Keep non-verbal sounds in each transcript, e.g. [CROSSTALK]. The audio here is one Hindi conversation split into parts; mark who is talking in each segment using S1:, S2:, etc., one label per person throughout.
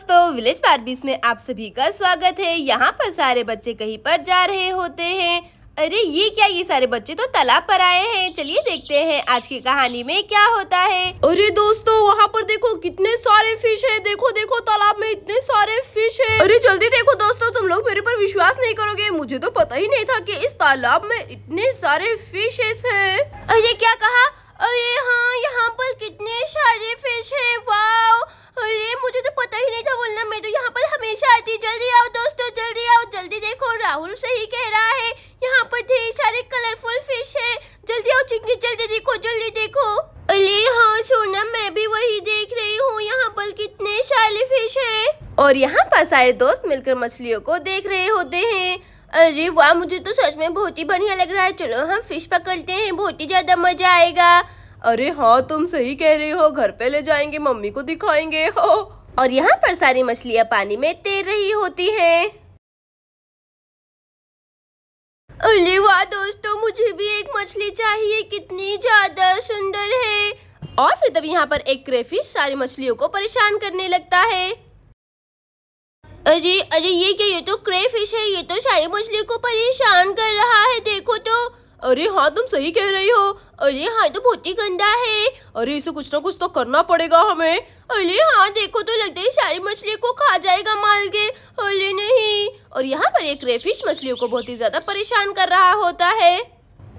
S1: दोस्तों विलेज बारबीस में आप सभी का स्वागत है यहाँ पर सारे बच्चे कहीं पर जा रहे होते हैं अरे ये क्या ये सारे बच्चे तो तालाब पर आए हैं चलिए देखते हैं आज की कहानी में क्या होता है अरे दोस्तों वहाँ पर देखो कितने सारे फिश है देखो देखो तालाब में इतने सारे फिश है अरे जल्दी देखो दोस्तों तुम लोग मेरे पर विश्वास नहीं करोगे मुझे तो पता ही नहीं था की इस तालाब में इतने सारे फिशेस है अरे क्या कहा अरे हाँ यहाँ पर कितने सारे फिश है वाह अरे मुझे तो पता ही नहीं था बोलना मैं तो यहाँ पर हमेशा आती जल्दी आओ दोस्तों जल्दी आओ जल्दी देखो राहुल सही कह रहा है यहाँ पर ढेर सारे कलरफुल फिश है जल्दी आओ चिंकी जल्दी देखो जल्दी देखो अरे हाँ सोना मैं भी वही देख रही हूँ यहाँ पर कितने सारे फिश है और यहाँ पर सारे दोस्त मिलकर मछलियों को देख रहे होते हैं अरे वाह मुझे तो सच में बहुत ही बढ़िया लग रहा है चलो हम फिश पकड़ते हैं बहुत ही ज्यादा मजा आएगा अरे हाँ तुम सही कह रही हो घर पे ले जाएंगे मम्मी को दिखाएंगे हो और यहाँ पर सारी मछलियाँ पानी में तैर रही होती हैं अरे वाह दोस्तों मुझे भी एक मछली चाहिए कितनी ज्यादा सुंदर है और फिर तब यहाँ पर एक क्रेफिश सारी मछलियों को परेशान करने लगता है अरे अरे ये क्या ये तो क्रेफिश है ये तो सारी मछलियों को परेशान कर रहा है देखो तो अरे हाँ तुम सही कह रही हो अरे हाँ तो बहुत ही गंदा है अरे इसे कुछ ना कुछ तो करना पड़ेगा हमें अरे हाँ देखो तो लगता है सारी मछली को खा जाएगा माल के अरे नहीं और यहाँ पर एक रेफिश मछलियों को बहुत ही ज्यादा परेशान कर रहा होता है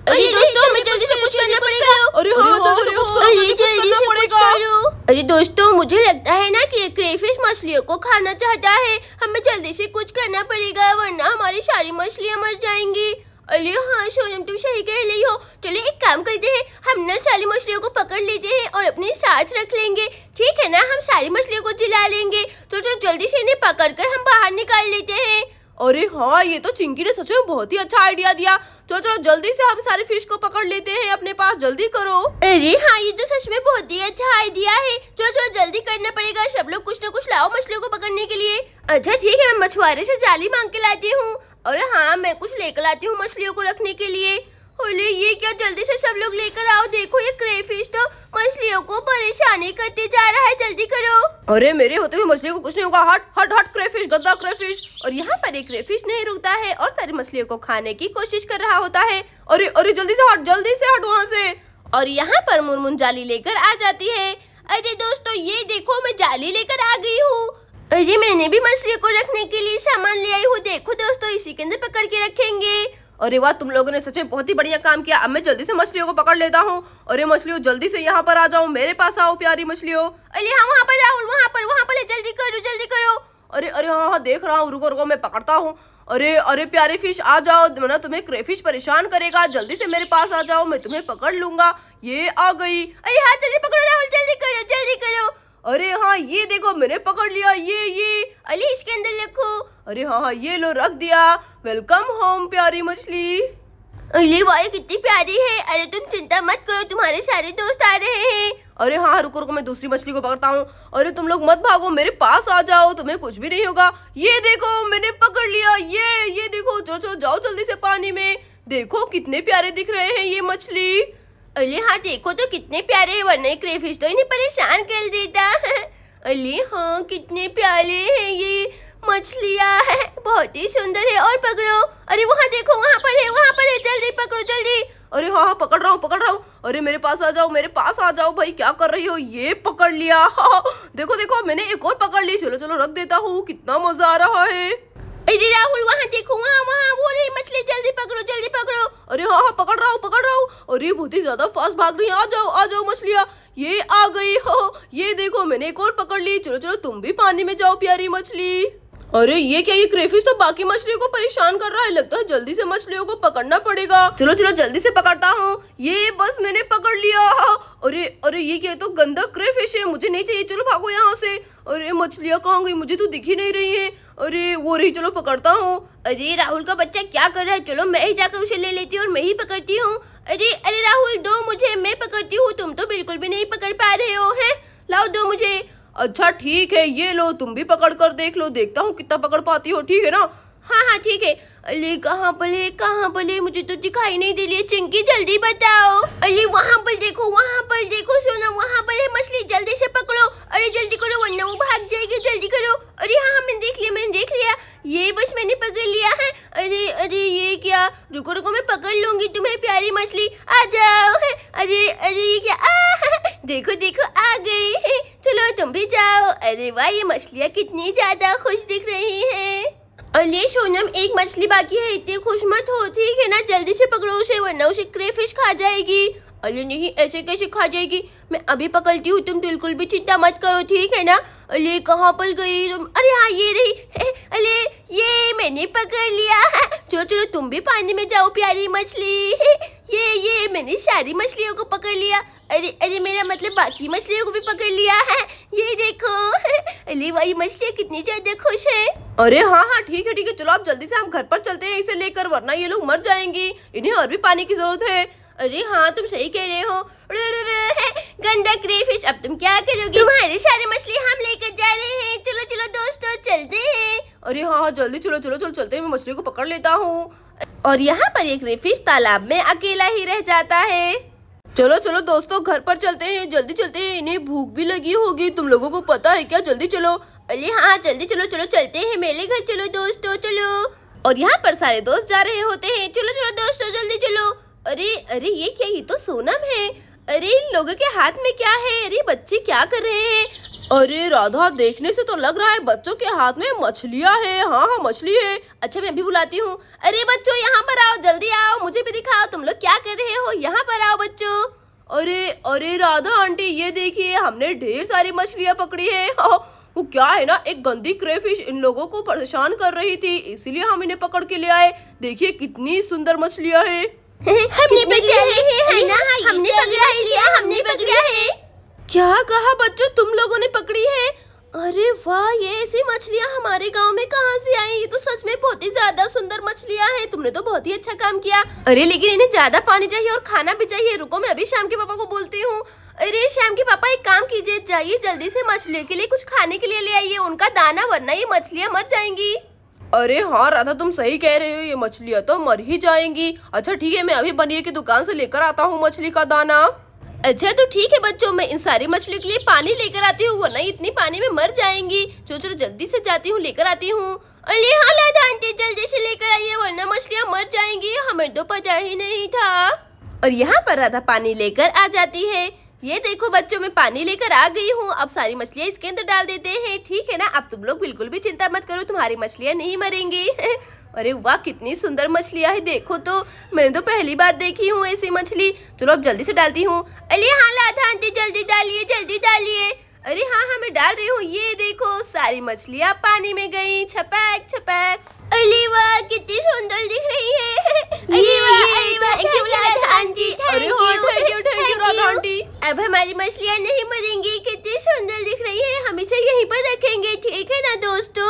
S2: अरे दोस्तों हमें तो जल्दी से कुछ करना पड़ेगा अरे हाँ जल्दी हाँ, कुछ तो करना पड़ेगा
S1: अरे दोस्तों मुझे लगता है ना कि क्रेफिश मछलियों को खाना चाहता है हमें जल्दी से कुछ करना पड़ेगा वरना हमारी सारी मछलियाँ मर जाएंगी अरे हाँ सोनम तुम सही कह रही हो चलो एक काम करते हैं हम ना सारी मछलियों को पकड़ लेते हैं और अपने साथ रख लेंगे ठीक है ना हम सारी मछलियों को जिला लेंगे तो चलो जल्दी से इन्हें पकड़ कर हम बाहर निकाल लेते हैं अरे हाँ ये तो चिंकी ने सच में बहुत ही अच्छा आइडिया दिया चलो चलो जल्दी से हम सारे फिश को पकड़ लेते हैं अपने पास जल्दी करो अरे हाँ ये तो सच में बहुत ही अच्छा आइडिया है चलो चलो जल्दी करना पड़ेगा सब लोग कुछ ना कुछ लाओ मछलियों को पकड़ने के लिए अच्छा ठीक है मैं मछुआरे से जाली मांग के लाती हूँ और हाँ मैं कुछ लेकर आती हूँ मछलियों को रखने के लिए बोले ये क्या जल्दी से सब लोग लेकर आओ देखो ये क्रेफिश तो मछलियों को परेशानी करते जा रहा है जल्दी करो अरे मेरे होते हुए मछलियों को कुछ नहीं होगा हट हट हट क्रेफिश गद्दा क्रेफिश और यहाँ पर एक क्रेफिश नहीं रुकता है और सारी मछलियों को खाने की कोशिश कर रहा होता है अरे अरे जल्दी से हट जल्दी से हट वहाँ से और यहाँ पर मुरमुन जाली लेकर आ जाती है अरे दोस्तों ये देखो मैं जाली लेकर आ गई हूँ अरे मैंने भी मछलियों को रखने के लिए सामान ले आई हूँ देखो दोस्तों इसी के अंदर पकड़ के रखेंगे अरे वाह तुम लोगों ने सच में बहुत ही बढ़िया काम किया अब मैं जल्दी से मछलियों को पकड़ लेता हूँ अरे मछलियों जल्दी से यहाँ पर आ जाओ मेरे पास आओ प्यारी मछलियों अरे हाँ वहाँ पर राहुल वहाँ पर वहाँ पर जल्दी करो जल्दी करो अरे अरे हाँ हाँ देख रहा हूँ रुको रुको मैं पकड़ता हूँ अरे अरे प्यारे फिश आ जाओ ना तुम्हें क्रेफिश परेशान करेगा जल्दी से मेरे पास आ जाओ मैं तुम्हें पकड़ लूंगा ये आ गई अरे हाँ जल्दी पकड़ो राहुल जल्दी करो जल्दी करो अरे हाँ ये देखो मैंने पकड़ लिया ये ये अली इसके अंदर रखो अरे हाँ हाँ ये लो रख दिया वेलकम होम प्यारी मछली अरे वाई कितनी प्यारी है अरे तुम चिंता मत करो तुम्हारे सारे दोस्त आ रहे हैं अरे हाँ, हाँ रुको रुको मैं दूसरी मछली को पकड़ता हूँ अरे तुम लोग मत भागो मेरे पास आ जाओ तुम्हें कुछ भी नहीं होगा ये देखो मैंने पकड़ लिया ये ये देखो जो जो जाओ जल्दी से पानी में देखो कितने प्यारे दिख रहे हैं ये मछली अरे हाँ देखो तो कितने प्यारे वरना क्रेफिश तो इन्हें परेशान कर देता अरे हाँ कितने प्यारे हैं ये मछलियाँ है बहुत ही सुंदर है और पकड़ो अरे वहाँ देखो वहाँ पर है वहाँ पर है जल्दी पकड़ो जल्दी अरे हाँ हाँ पकड़ रहा हूँ पकड़ रहा हूँ अरे मेरे पास आ जाओ मेरे पास आ जाओ भाई क्या कर रही हो ये पकड़ लिया हाँ, [LAUGHS] देखो देखो मैंने एक और पकड़ ली चलो चलो रख देता हूँ कितना मजा आ रहा है अरे राहुल वहाँ देखो वहाँ वहाँ वो रही मछली जल्दी पकड़ो जल्दी पकड़ो अरे हाँ हाँ पकड़ रहा हूँ पकड़ रहा हूँ अरे बहुत ही ज्यादा फास्ट भाग रही है आ जाओ आ जाओ मछलियाँ ये आ गई हो ये देखो मैंने एक और पकड़ ली चलो चलो तुम भी पानी में जाओ प्यारी मछली अरे ये क्या ये क्रेफिश तो बाकी मछलियों को परेशान कर रहा है लगता है जल्दी से मछलियों को पकड़ना पड़ेगा चलो चलो जल्दी से पकड़ता हूँ ये बस मैंने पकड़ लिया अरे अरे ये क्या तो गंदा क्रेफिश है मुझे नहीं चाहिए चलो भागो यहाँ से अरे मछलियाँ कहाँ गई मुझे तो दिख ही नहीं रही है अरे वो रही चलो पकड़ता हूँ अरे राहुल का बच्चा क्या कर रहा है चलो मैं ही जाकर उसे ले लेती हूँ और मैं ही पकड़ती हूँ अरे अरे राहुल दो मुझे मैं पकड़ती हूँ तुम तो बिल्कुल भी नहीं पकड़ पा रहे हो है लाओ दो मुझे अच्छा ठीक है ये लो तुम भी पकड़ कर देख लो देखता हूँ कितना पकड़ पाती हो ठीक है ना हाँ हाँ ठीक है अरे कहाँ पर है कहाँ पर है मुझे तो दिखाई नहीं दे रही है चिंकी जल्दी बताओ अरे वहाँ पर देखो वहाँ पर देखो सोना वहाँ पर मछलियाँ कितनी ज्यादा खुश दिख रही हैं ये सोनम एक मछली बाकी है इतनी खुश मत हो ठीक है ना जल्दी से पकड़ो उसे वरना उसे क्रेफिश खा जाएगी अरे नहीं ऐसे कैसे खा जाएगी मैं अभी पकड़ती हूँ तुम बिल्कुल भी चिंता मत करो ठीक है ना अरे कहाँ पर गई तुम अरे हाँ ये रही [LAUGHS] अरे ये मैंने पकड़ लिया [LAUGHS] चलो चलो तुम भी पानी में जाओ प्यारी मछली [LAUGHS] ये ये मैंने सारी मछलियों को पकड़ लिया अरे अरे मेरा मतलब बाकी मछलियों को भी पकड़ लिया है ये देखो अरे वही मछलियाँ कितनी ज्यादा खुश है अरे हाँ हाँ ठीक है ठीक है चलो आप जल्दी से हम घर पर चलते हैं इसे लेकर वरना ये लोग मर जाएंगी इन्हें और भी पानी की जरूरत है अरे हाँ तुम सही कह रहे हो [LAUGHS] गंदा क्रेफिश अब तुम क्या करोगे तुम्हारी सारी मछली हम लेकर जा रहे हैं चलो चलो दोस्तों चलते हैं अरे हाँ हाँ जल्दी चलो चलो चलो चलते मैं मछली को पकड़ लेता हूँ और यहाँ पर एक रेफिश तालाब में अकेला ही रह जाता है चलो चलो दोस्तों घर पर चलते हैं जल्दी चलते हैं इन्हें भूख भी लगी होगी तुम लोगों को पता है क्या जल्दी चलो अरे हाँ जल्दी चलो चलो चलते हैं मेरे घर चलो दोस्तों चलो और यहाँ पर सारे दोस्त जा रहे होते हैं चलो चलो दोस्तों जल्दी चलो अरे अरे ये क्या ये तो सोनम है अरे इन लोगों के हाथ में क्या है अरे बच्चे क्या कर रहे हैं अरे राधा देखने से तो लग रहा है बच्चों के हाथ में मछलियाँ है हाँ हाँ मछली है अच्छा मैं भी बुलाती हूँ अरे बच्चों यहाँ पर आओ जल्दी आओ मुझे भी दिखाओ तुम लोग क्या कर रहे हो यहाँ पर आओ बच्चों अरे अरे राधा आंटी ये देखिए हमने ढेर सारी मछलियाँ पकड़ी है हाँ, हाँ, वो क्या है ना एक गंदी क्रेफिश इन लोगों को परेशान कर रही थी इसीलिए हम इन्हें पकड़ के ले आए देखिए कितनी सुंदर मछलियाँ [LAUGHS] है [LAUGHS] हमने पकड़ा है, हमने पकड़ा है हमने पकड़ा है क्या कहा बच्चों तुम लोगों ने पकड़ी है अरे वाह ये ऐसी मछलियाँ हमारे गांव में कहाँ से आई ये तो सच में बहुत ही ज्यादा सुंदर मछलियाँ हैं तुमने तो बहुत ही अच्छा काम किया अरे लेकिन इन्हें ज्यादा पानी चाहिए और खाना भी चाहिए रुको मैं अभी शाम के पापा को बोलती हूँ अरे शाम के पापा एक काम कीजिए जाइए जल्दी से मछलियों के लिए कुछ खाने के लिए ले आइए उनका दाना वरना ये मछलियाँ मर जाएंगी अरे हाँ राधा तुम सही कह रहे हो ये मछलियाँ तो मर ही जाएंगी अच्छा ठीक है मैं अभी बनिए की दुकान से लेकर आता हूँ मछली का दाना अच्छा तो ठीक है बच्चों मैं इन सारी मछलियों के लिए पानी लेकर आती हूँ वरना इतनी पानी में मर जाएंगी चलो चलो जल्दी से जाती हूँ लेकर आती हूँ अरे हाँ लादा आंटी जल्दी से लेकर आइए वरना मछलियाँ मर जाएंगी हमें तो पता ही नहीं था और यहाँ पर राधा पानी लेकर आ जाती है ये देखो बच्चों में पानी लेकर आ गई हूँ अब सारी मछलियाँ इसके अंदर डाल देते हैं ठीक है ना अब तुम लोग बिल्कुल भी चिंता मत करो तुम्हारी मछलियाँ नहीं मरेंगी [LAUGHS] अरे वाह कितनी सुंदर मछलियाँ है देखो तो मैंने तो पहली बार देखी हूँ ऐसी मछली चलो अब जल्दी से डालती हूँ अरे हाँ लाधा आंटी जल्दी डालिए जल्दी डालिए अरे हाँ हाँ मैं डाल रही हूँ ये देखो सारी मछलियाँ पानी में गई छपैक छपैक अली वाह कितनी सुंदर दिख रही है हमारी मछलियाँ नहीं मरेंगी कितनी सुंदर दिख रही है हमेशा यहीं पर रखेंगे ठीक है ना दोस्तों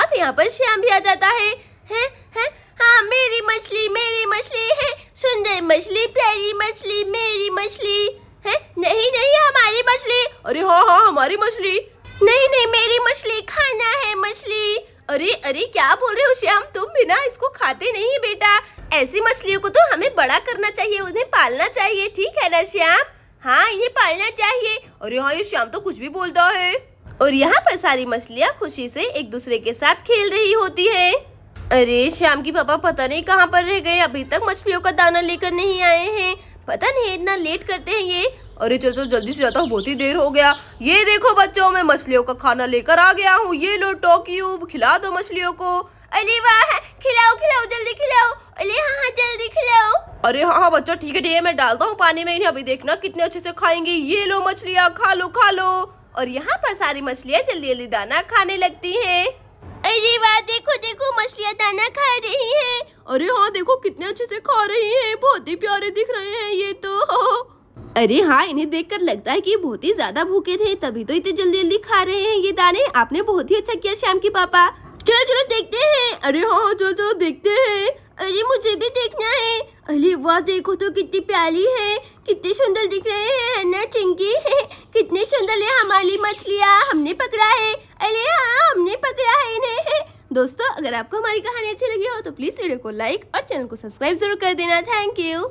S1: और यहाँ पर श्याम भी आ जाता है हैं हैं हाँ मेरी मछली मेरी मछली है सुंदर मछली प्यारी मछली मेरी मछली है नहीं नहीं हमारी मछली अरे हाँ हाँ हमारी मछली नहीं नहीं मेरी मछली खाना है मछली अरे अरे क्या बोल रहे हो श्याम तुम बिना इसको खाते नहीं बेटा ऐसी मछलियों को तो हमें बड़ा करना चाहिए उन्हें पालना चाहिए ठीक है ना श्याम हाँ इन्हें पालना चाहिए और यहाँ ये शाम तो कुछ भी बोलता है और यहाँ पर सारी मछलियाँ खुशी से एक दूसरे के साथ खेल रही होती है अरे श्याम की पापा पता नहीं कहाँ पर रह गए अभी तक मछलियों का दाना लेकर नहीं आए हैं पता नहीं इतना लेट करते हैं ये अरे चल चल जल्दी से जाता हूँ बहुत ही देर हो गया ये देखो बच्चों मैं मछलियों का खाना लेकर आ गया हूँ ये लो टोक्यू खिला दो मछलियों को अरे वाह खिलाओ खिलाओ जल्दी खिलाओ अरे हाँ हाँ जल्दी खिलाओ अरे हाँ बच्चों ठीक है ठीक है मैं डालता हूँ पानी में इन्हें अभी देखना कितने अच्छे से खाएंगे ये लो मछलियाँ खा लो खा लो और यहाँ पर सारी मछलियाँ जल्दी जल्दी दाना खाने लगती है अरे वाह देखो देखो मछलियाँ दाना खा रही है अरे हाँ देखो कितने अच्छे से खा रही है बहुत ही प्यारे दिख रहे हैं ये तो अरे हाँ इन्हें देखकर लगता है कि बहुत ही ज्यादा भूखे थे तभी तो इतने जल्दी जल्दी खा रहे हैं ये दाने आपने बहुत ही अच्छा किया श्याम की पापा चलो चलो देखते हैं अरे हाँ, हाँ चलो चलो देखते हैं अरे मुझे भी देखना है अरे वाह देखो तो कितनी प्यारी है कितनी सुंदर दिख रहे हैं ना चिंकी [LAUGHS] कितने सुंदर है हमारी मछलियाँ हमने पकड़ा है अरे हाँ हमने पकड़ा है इन्हें [LAUGHS] दोस्तों अगर आपको हमारी कहानी अच्छी लगी हो तो प्लीज़ वीडियो को लाइक और चैनल को सब्सक्राइब जरूर कर देना थैंक यू